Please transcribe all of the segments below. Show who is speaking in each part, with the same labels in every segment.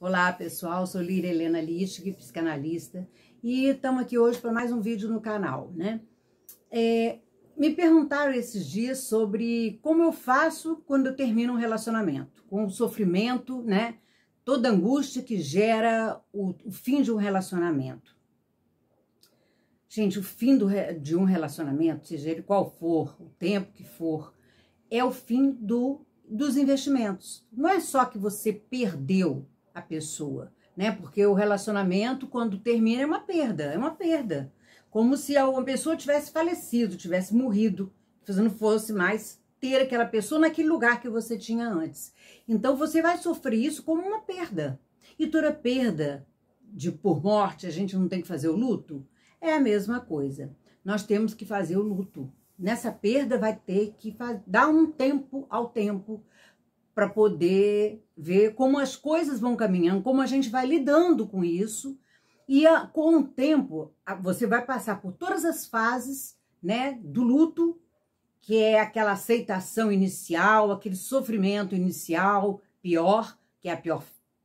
Speaker 1: Olá pessoal, sou Líria Helena Lichtig, psicanalista, e estamos aqui hoje para mais um vídeo no canal, né? É, me perguntaram esses dias sobre como eu faço quando eu termino um relacionamento, com o sofrimento, né? Toda angústia que gera o, o fim de um relacionamento. Gente, o fim do, de um relacionamento, seja ele qual for, o tempo que for, é o fim do, dos investimentos. Não é só que você perdeu a pessoa, né? Porque o relacionamento, quando termina, é uma perda, é uma perda. Como se uma pessoa tivesse falecido, tivesse morrido, se não fosse mais ter aquela pessoa naquele lugar que você tinha antes. Então você vai sofrer isso como uma perda. E toda perda de por morte, a gente não tem que fazer o luto, é a mesma coisa. Nós temos que fazer o luto. Nessa perda vai ter que dar um tempo ao tempo para poder ver como as coisas vão caminhando, como a gente vai lidando com isso. E a, com o tempo, a, você vai passar por todas as fases né, do luto, que é aquela aceitação inicial, aquele sofrimento inicial, pior, que é a pior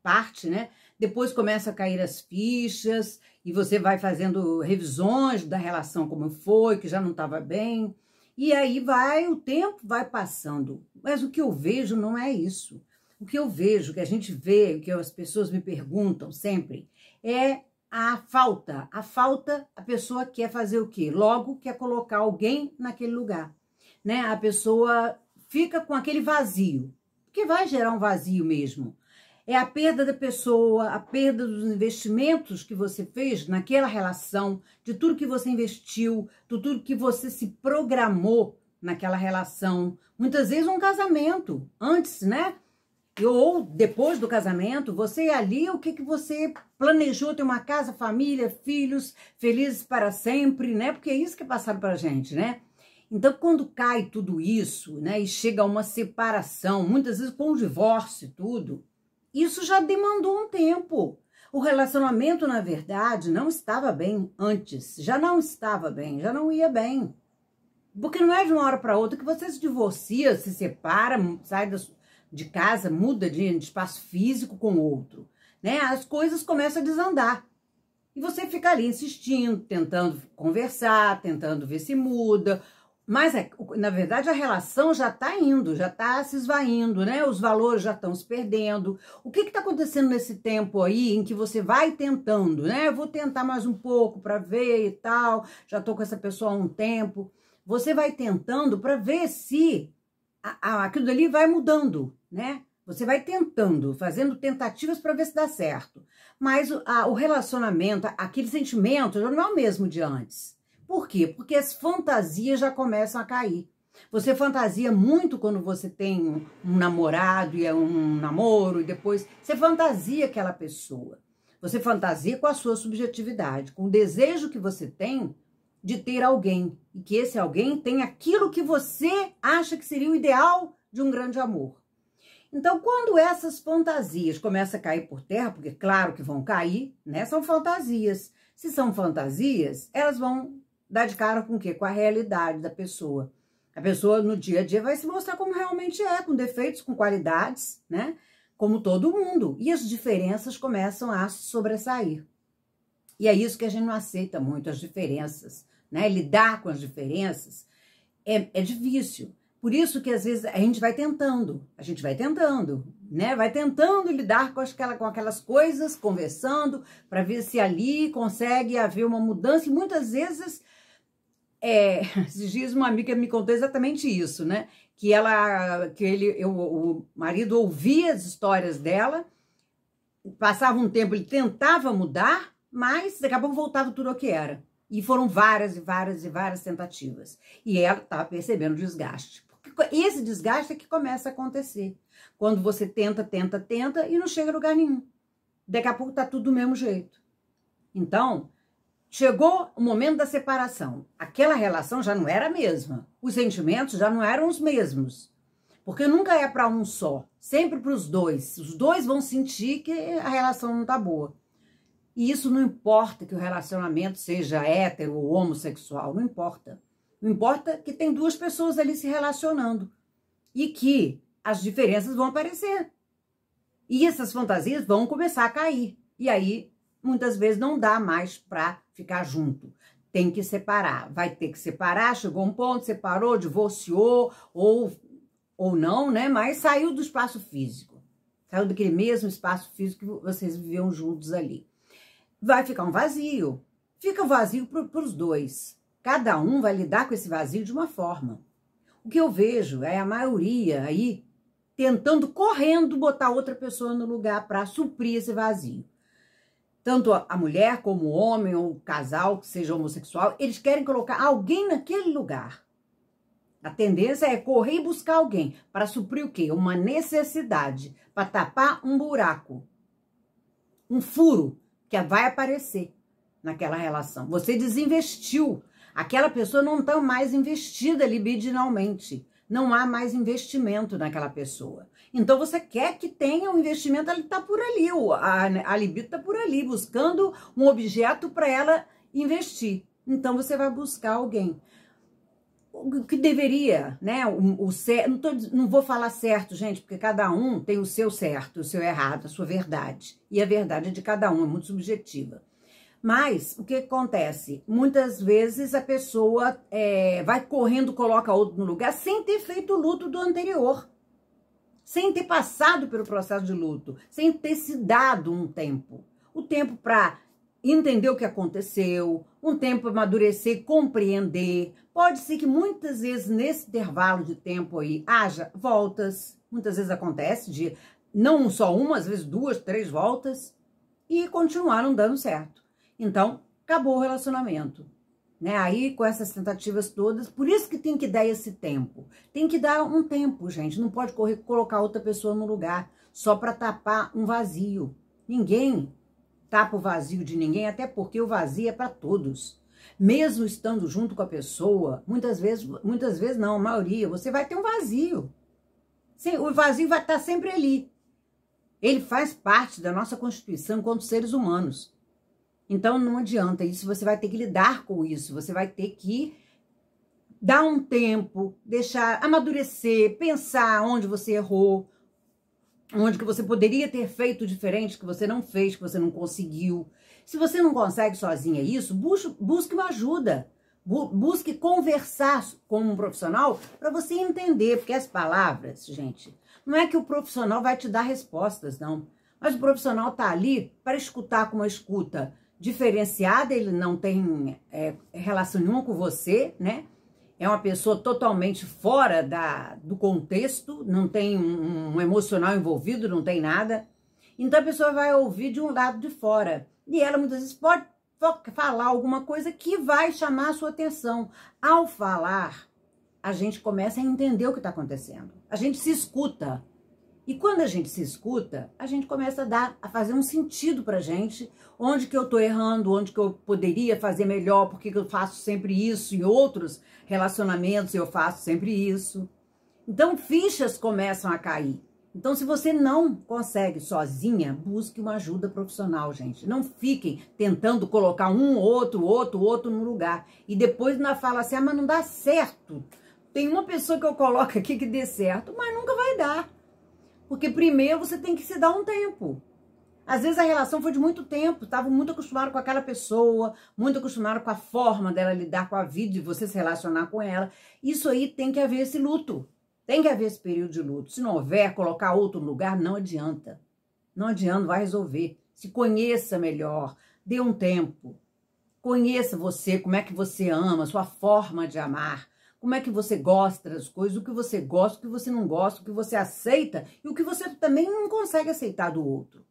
Speaker 1: parte, né? Depois começa a cair as fichas e você vai fazendo revisões da relação como foi, que já não estava bem. E aí vai, o tempo vai passando. Mas o que eu vejo não é isso. O que eu vejo, que a gente vê, o que as pessoas me perguntam sempre, é a falta. A falta, a pessoa quer fazer o quê? Logo, quer colocar alguém naquele lugar. Né? A pessoa fica com aquele vazio, que vai gerar um vazio mesmo é a perda da pessoa, a perda dos investimentos que você fez naquela relação, de tudo que você investiu, de tudo que você se programou naquela relação. Muitas vezes um casamento, antes, né? Ou depois do casamento, você ali, o que, que você planejou ter uma casa, família, filhos, felizes para sempre, né? Porque é isso que é passado para a gente, né? Então, quando cai tudo isso, né, e chega a uma separação, muitas vezes com o divórcio e tudo, isso já demandou um tempo. O relacionamento, na verdade, não estava bem antes. Já não estava bem, já não ia bem. Porque não é de uma hora para outra que você se divorcia, se separa, sai de casa, muda de espaço físico com outro. Né? As coisas começam a desandar. E você fica ali insistindo, tentando conversar, tentando ver se muda, mas, é, na verdade, a relação já está indo, já está se esvaindo, né? Os valores já estão se perdendo. O que está acontecendo nesse tempo aí em que você vai tentando, né? Vou tentar mais um pouco para ver e tal, já estou com essa pessoa há um tempo. Você vai tentando para ver se a, a, aquilo dali vai mudando, né? Você vai tentando, fazendo tentativas para ver se dá certo. Mas a, o relacionamento, aquele sentimento, já não é o mesmo de antes. Por quê? Porque as fantasias já começam a cair. Você fantasia muito quando você tem um, namorado e é um namoro, e depois você fantasia aquela pessoa. Você fantasia com a sua subjetividade, com o desejo que você tem de ter alguém e que esse alguém tem aquilo que você acha que seria o ideal de um grande amor. Então, quando essas fantasias começam a cair por terra, porque claro que vão cair, né? São fantasias. Se são fantasias, elas vão dar de cara com o quê? Com a realidade da pessoa. A pessoa no dia a dia vai se mostrar como realmente é, com defeitos, com qualidades, né? Como todo mundo. E as diferenças começam a sobressair. E é isso que a gente não aceita muito, as diferenças, né? Lidar com as diferenças é, é difícil. Por isso que às vezes a gente vai tentando, a gente vai tentando, né? Vai tentando lidar com, aquela, com aquelas coisas, conversando, para ver se ali consegue haver uma mudança. E muitas vezes, é, esses dias uma amiga me contou exatamente isso, né? Que ela, que ele, eu, o marido ouvia as histórias dela, passava um tempo, ele tentava mudar, mas daqui a pouco voltava tudo o que era. E foram várias e várias e várias tentativas. E ela estava percebendo o desgaste esse desgaste é que começa a acontecer. Quando você tenta, tenta, tenta e não chega a lugar nenhum. Daqui a pouco tá tudo do mesmo jeito. Então, chegou o momento da separação. Aquela relação já não era a mesma. Os sentimentos já não eram os mesmos. Porque nunca é para um só, sempre para os dois. Os dois vão sentir que a relação não tá boa. E isso não importa que o relacionamento seja hétero ou homossexual, não importa. Não importa que tem duas pessoas ali se relacionando e que as diferenças vão aparecer. E essas fantasias vão começar a cair. E aí, muitas vezes, não dá mais para ficar junto. Tem que separar. Vai ter que separar, chegou um ponto, separou, divorciou, ou, ou não, né? Mas saiu do espaço físico. Saiu daquele mesmo espaço físico que vocês viviam juntos ali. Vai ficar um vazio. Fica vazio para os dois. Cada um vai lidar com esse vazio de uma forma. O que eu vejo é a maioria aí tentando, correndo, botar outra pessoa no lugar para suprir esse vazio. Tanto a mulher como o homem ou o casal que seja homossexual, eles querem colocar alguém naquele lugar. A tendência é correr e buscar alguém para suprir o quê? Uma necessidade, para tapar um buraco, um furo que vai aparecer naquela relação. Você desinvestiu Aquela pessoa não está mais investida libidinalmente. Não há mais investimento naquela pessoa. Então você quer que tenha um investimento, ela está por ali, a, a libido está por ali, buscando um objeto para ela investir. Então você vai buscar alguém o que deveria, né? O, o não, tô, não, vou falar certo, gente, porque cada um tem o seu certo, o seu errado, a sua verdade. E a verdade é de cada um é muito subjetiva. Mas o que acontece? Muitas vezes a pessoa é, vai correndo, coloca outro no lugar sem ter feito o luto do anterior, sem ter passado pelo processo de luto, sem ter se dado um tempo. O tempo para entender o que aconteceu, um tempo para amadurecer, compreender. Pode ser que muitas vezes nesse intervalo de tempo aí haja voltas, muitas vezes acontece de não só uma, às vezes duas, três voltas, e continuar não dando certo. Então, acabou o relacionamento. Né? Aí, com essas tentativas todas, por isso que tem que dar esse tempo. Tem que dar um tempo, gente. Não pode correr colocar outra pessoa no lugar só para tapar um vazio. Ninguém tapa o vazio de ninguém, até porque o vazio é para todos. Mesmo estando junto com a pessoa, muitas vezes, muitas vezes não, a maioria, você vai ter um vazio. O vazio vai estar tá sempre ali. Ele faz parte da nossa constituição enquanto seres humanos. Então não adianta isso, você vai ter que lidar com isso, você vai ter que dar um tempo, deixar amadurecer, pensar onde você errou, onde que você poderia ter feito diferente, que você não fez, que você não conseguiu. Se você não consegue sozinha isso, busque uma ajuda. Busque conversar com um profissional para você entender, porque as palavras, gente, não é que o profissional vai te dar respostas, não. Mas o profissional está ali para escutar com uma escuta diferenciada, ele não tem é, relação nenhuma com você, né? É uma pessoa totalmente fora da, do contexto, não tem um, um emocional envolvido, não tem nada. Então a pessoa vai ouvir de um lado de fora. E ela muitas vezes pode falar alguma coisa que vai chamar a sua atenção. Ao falar, a gente começa a entender o que está acontecendo. A gente se escuta. E quando a gente se escuta, a gente começa a dar, a fazer um sentido pra gente, onde que eu tô errando, onde que eu poderia fazer melhor, porque que eu faço sempre isso, em outros relacionamentos eu faço sempre isso. Então fichas começam a cair. Então, se você não consegue sozinha, busque uma ajuda profissional, gente. Não fiquem tentando colocar um, outro, outro, outro no lugar. E depois na fala assim, ah, mas não dá certo. Tem uma pessoa que eu coloco aqui que dê certo, mas nunca vai dar. Porque primeiro você tem que se dar um tempo. Às vezes a relação foi de muito tempo, estava muito acostumado com aquela pessoa, muito acostumado com a forma dela lidar com a vida e você se relacionar com ela. Isso aí tem que haver esse luto. Tem que haver esse período de luto. Se não houver, colocar outro lugar não adianta. Não adianta, vai resolver. Se conheça melhor, dê um tempo. Conheça você, como é que você ama, sua forma de amar, como é que você gosta das coisas, o que você gosta, o que você não gosta, o que você aceita e o que você também não consegue aceitar do outro.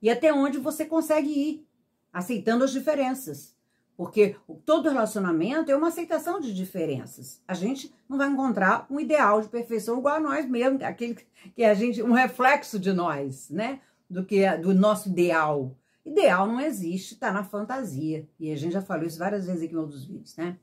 Speaker 1: E até onde você consegue ir, aceitando as diferenças. Porque todo relacionamento é uma aceitação de diferenças. A gente não vai encontrar um ideal de perfeição igual a nós mesmos, é aquele que a gente, um reflexo de nós, né? Do que é, do nosso ideal. Ideal não existe, está na fantasia. E a gente já falou isso várias vezes aqui em outros vídeos, né?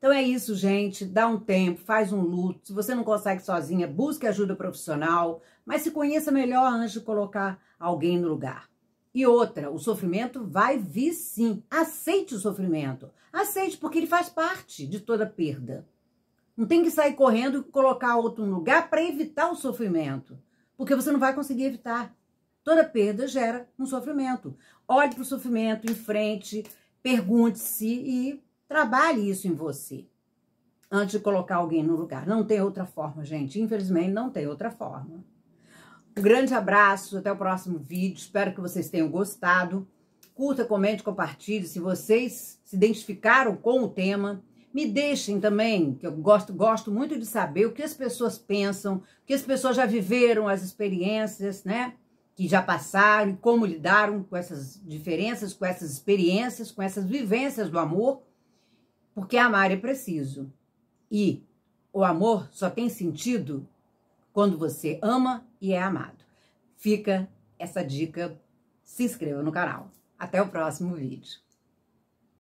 Speaker 1: Então é isso, gente. Dá um tempo, faz um luto. Se você não consegue sozinha, busque ajuda profissional, mas se conheça melhor antes de colocar alguém no lugar. E outra, o sofrimento vai vir sim. Aceite o sofrimento. Aceite, porque ele faz parte de toda perda. Não tem que sair correndo e colocar outro no lugar para evitar o sofrimento, porque você não vai conseguir evitar. Toda perda gera um sofrimento. Olhe para o sofrimento, em frente, pergunte-se e Trabalhe isso em você antes de colocar alguém no lugar. Não tem outra forma, gente. Infelizmente, não tem outra forma. Um grande abraço, até o próximo vídeo. Espero que vocês tenham gostado. Curta, comente, compartilhe. Se vocês se identificaram com o tema, me deixem também, que eu gosto, gosto muito de saber o que as pessoas pensam, o que as pessoas já viveram, as experiências, né? Que já passaram, como lidaram com essas diferenças, com essas experiências, com essas vivências do amor. Porque amar é preciso. E o amor só tem sentido quando você ama e é amado. Fica essa dica, se inscreva no canal. Até o próximo vídeo.